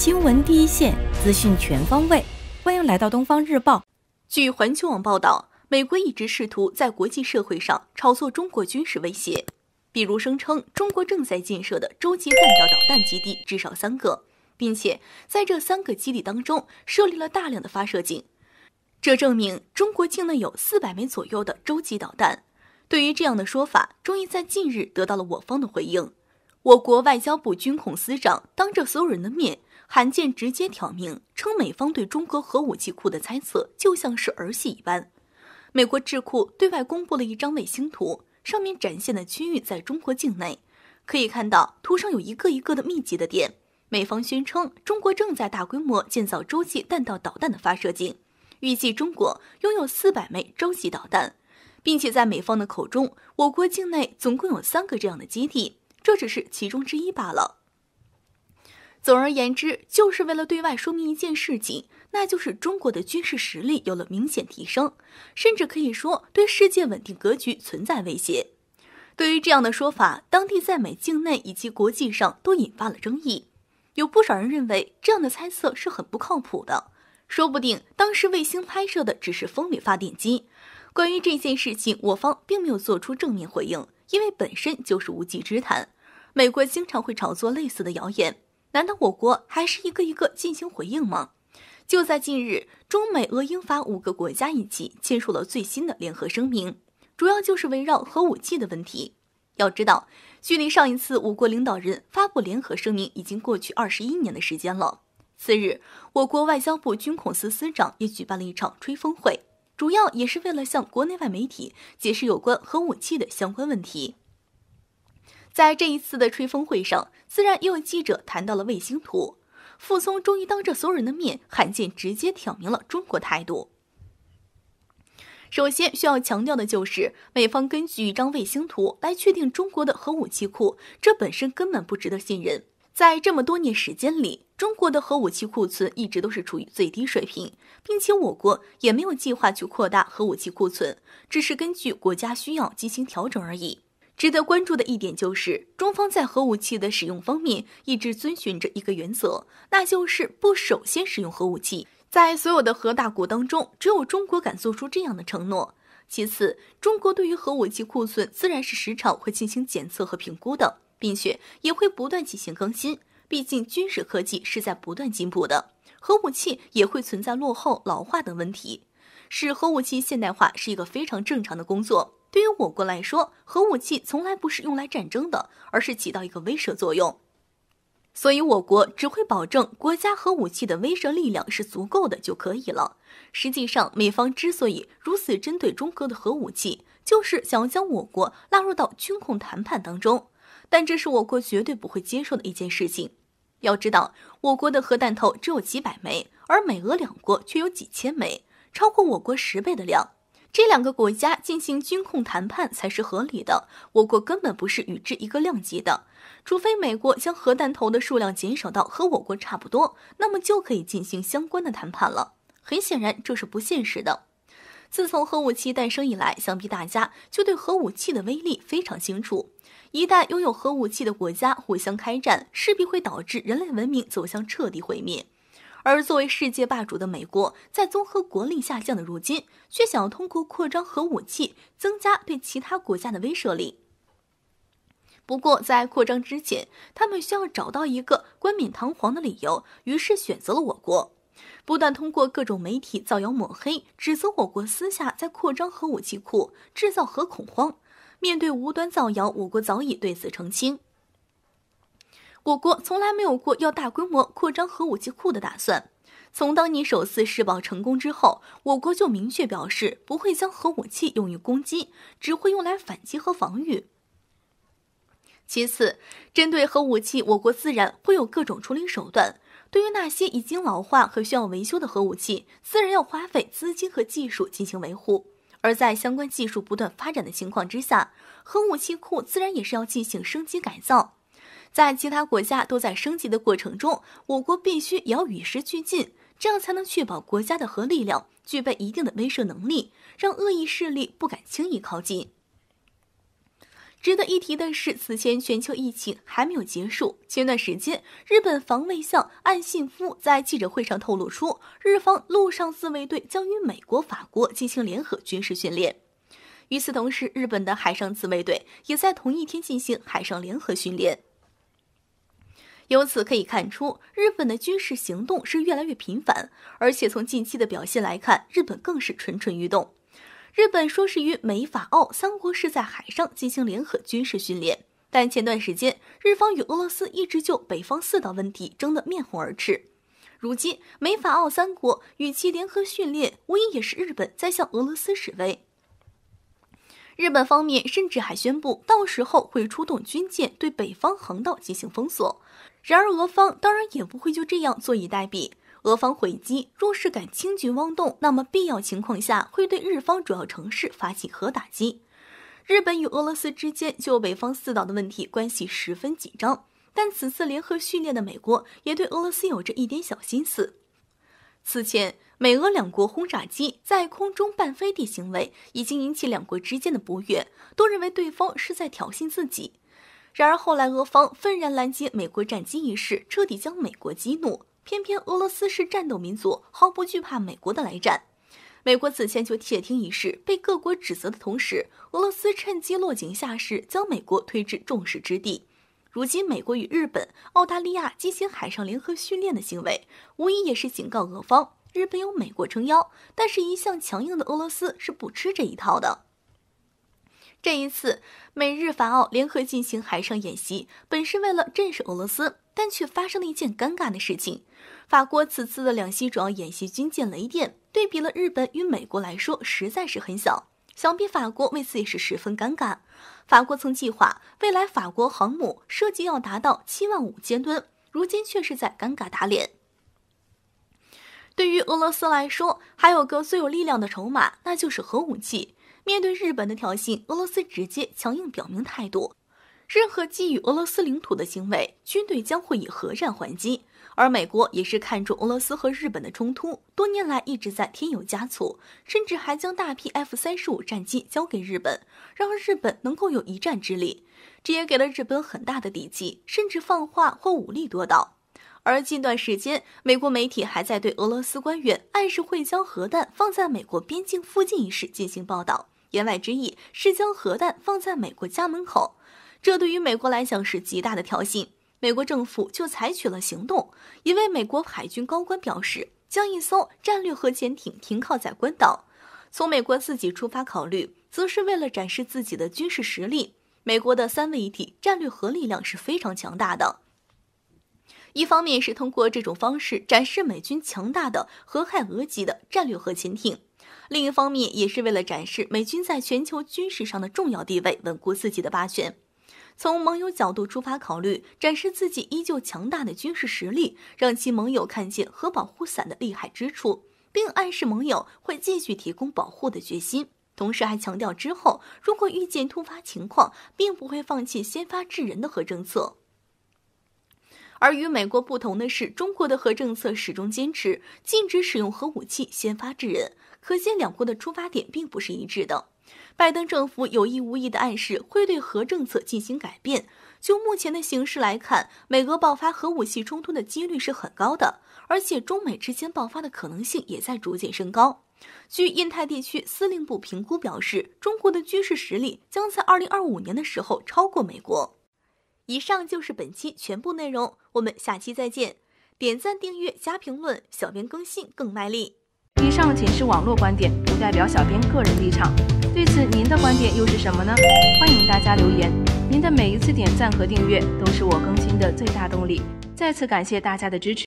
新闻第一线，资讯全方位，欢迎来到东方日报。据环球网报道，美国一直试图在国际社会上炒作中国军事威胁，比如声称中国正在建设的洲际弹道导弹基地至少三个，并且在这三个基地当中设立了大量的发射井，这证明中国境内有四百枚左右的洲际导弹。对于这样的说法，终于在近日得到了我方的回应。我国外交部军控司长当着所有人的面。韩见直接挑明称，美方对中国核武器库的猜测就像是儿戏一般。美国智库对外公布了一张卫星图，上面展现的区域在中国境内，可以看到图上有一个一个的密集的点。美方宣称，中国正在大规模建造洲际弹道导弹的发射井，预计中国拥有四百枚洲际导弹，并且在美方的口中，我国境内总共有三个这样的基地，这只是其中之一罢了。总而言之，就是为了对外说明一件事情，那就是中国的军事实力有了明显提升，甚至可以说对世界稳定格局存在威胁。对于这样的说法，当地在美境内以及国际上都引发了争议。有不少人认为这样的猜测是很不靠谱的，说不定当时卫星拍摄的只是风力发电机。关于这件事情，我方并没有做出正面回应，因为本身就是无稽之谈。美国经常会炒作类似的谣言。难道我国还是一个一个进行回应吗？就在近日，中美俄英法五个国家一起签署了最新的联合声明，主要就是围绕核武器的问题。要知道，距离上一次我国领导人发布联合声明已经过去二十一年的时间了。次日，我国外交部军控司司长也举办了一场吹风会，主要也是为了向国内外媒体解释有关核武器的相关问题。在这一次的吹风会上，自然又有记者谈到了卫星图。傅聪终于当着所有人的面，罕见直接挑明了中国态度。首先需要强调的就是，美方根据一张卫星图来确定中国的核武器库，这本身根本不值得信任。在这么多年时间里，中国的核武器库存一直都是处于最低水平，并且我国也没有计划去扩大核武器库存，只是根据国家需要进行调整而已。值得关注的一点就是，中方在核武器的使用方面一直遵循着一个原则，那就是不首先使用核武器。在所有的核大国当中，只有中国敢做出这样的承诺。其次，中国对于核武器库存自然是时常会进行检测和评估的，并且也会不断进行更新。毕竟，军事科技是在不断进步的，核武器也会存在落后、老化等问题。使核武器现代化是一个非常正常的工作。对于我国来说，核武器从来不是用来战争的，而是起到一个威慑作用。所以，我国只会保证国家核武器的威慑力量是足够的就可以了。实际上，美方之所以如此针对中国的核武器，就是想要将我国拉入到军控谈判当中，但这是我国绝对不会接受的一件事情。要知道，我国的核弹头只有几百枚，而美俄两国却有几千枚。超过我国十倍的量，这两个国家进行军控谈判才是合理的。我国根本不是与之一个量级的，除非美国将核弹头的数量减少到和我国差不多，那么就可以进行相关的谈判了。很显然，这是不现实的。自从核武器诞生以来，想必大家就对核武器的威力非常清楚。一旦拥有核武器的国家互相开战，势必会导致人类文明走向彻底毁灭。而作为世界霸主的美国，在综合国力下降的如今，却想要通过扩张核武器增加对其他国家的威慑力。不过，在扩张之前，他们需要找到一个冠冕堂皇的理由，于是选择了我国。不断通过各种媒体造谣抹黑，指责我国私下在扩张核武器库，制造核恐慌。面对无端造谣，我国早已对此澄清。我国从来没有过要大规模扩张核武器库的打算。从当年首次试爆成功之后，我国就明确表示不会将核武器用于攻击，只会用来反击和防御。其次，针对核武器，我国自然会有各种处理手段。对于那些已经老化和需要维修的核武器，自然要花费资金和技术进行维护。而在相关技术不断发展的情况之下，核武器库自然也是要进行升级改造。在其他国家都在升级的过程中，我国必须也要与时俱进，这样才能确保国家的核力量具备一定的威慑能力，让恶意势力不敢轻易靠近。值得一提的是，此前全球疫情还没有结束。前段时间，日本防卫相岸信夫在记者会上透露出，日方陆上自卫队将与美国、法国进行联合军事训练。与此同时，日本的海上自卫队也在同一天进行海上联合训练。由此可以看出，日本的军事行动是越来越频繁，而且从近期的表现来看，日本更是蠢蠢欲动。日本说是与美法澳三国是在海上进行联合军事训练，但前段时间日方与俄罗斯一直就北方四岛问题争得面红耳赤，如今美法澳三国与其联合训练，无疑也是日本在向俄罗斯示威。日本方面甚至还宣布，到时候会出动军舰对北方航道进行封锁。然而，俄方当然也不会就这样坐以待毙。俄方回击，若是敢轻举妄动，那么必要情况下会对日方主要城市发起核打击。日本与俄罗斯之间就北方四岛的问题关系十分紧张，但此次联合训练的美国也对俄罗斯有着一点小心思。此前，美俄两国轰炸机在空中伴飞的行为已经引起两国之间的不悦，都认为对方是在挑衅自己。然而后来，俄方愤然拦截美国战机一事，彻底将美国激怒。偏偏俄罗斯是战斗民族，毫不惧怕美国的来战。美国此前就窃听一事被各国指责的同时，俄罗斯趁机落井下石，将美国推至众矢之的。如今，美国与日本、澳大利亚进行海上联合训练的行为，无疑也是警告俄方：日本有美国撑腰，但是一向强硬的俄罗斯是不吃这一套的。这一次，美日法澳联合进行海上演习，本是为了震慑俄罗斯，但却发生了一件尴尬的事情。法国此次的两栖主要演习军舰“雷电”，对比了日本与美国来说，实在是很小。想必法国为此也是十分尴尬。法国曾计划未来法国航母设计要达到七万五千吨，如今却是在尴尬打脸。对于俄罗斯来说，还有个最有力量的筹码，那就是核武器。面对日本的挑衅，俄罗斯直接强硬表明态度：，任何觊觎俄罗斯领土的行为，军队将会以核战还击。而美国也是看中俄罗斯和日本的冲突，多年来一直在添油加醋，甚至还将大批 F 三十五战机交给日本。然而，日本能够有一战之力，这也给了日本很大的底气，甚至放话或武力夺岛。而近段时间，美国媒体还在对俄罗斯官员暗示会将核弹放在美国边境附近一事进行报道。言外之意是将核弹放在美国家门口，这对于美国来讲是极大的挑衅。美国政府就采取了行动。一位美国海军高官表示，将一艘战略核潜艇停靠在关岛。从美国自己出发考虑，则是为了展示自己的军事实力。美国的三位一体战略核力量是非常强大的。一方面是通过这种方式展示美军强大的核亥俄级的战略核潜艇。另一方面，也是为了展示美军在全球军事上的重要地位，稳固自己的霸权。从盟友角度出发考虑，展示自己依旧强大的军事实力，让其盟友看见核保护伞的厉害之处，并暗示盟友会继续提供保护的决心。同时还强调，之后如果遇见突发情况，并不会放弃先发制人的核政策。而与美国不同的是，中国的核政策始终坚持禁止使用核武器先发制人。可见，两国的出发点并不是一致的。拜登政府有意无意的暗示会对核政策进行改变。就目前的形势来看，美俄爆发核武器冲突的几率是很高的，而且中美之间爆发的可能性也在逐渐升高。据印太地区司令部评估表示，中国的军事实力将在二零二五年的时候超过美国。以上就是本期全部内容，我们下期再见。点赞、订阅加评论，小编更新更卖力。以上仅是网络观点，不代表小编个人立场。对此，您的观点又是什么呢？欢迎大家留言。您的每一次点赞和订阅都是我更新的最大动力。再次感谢大家的支持。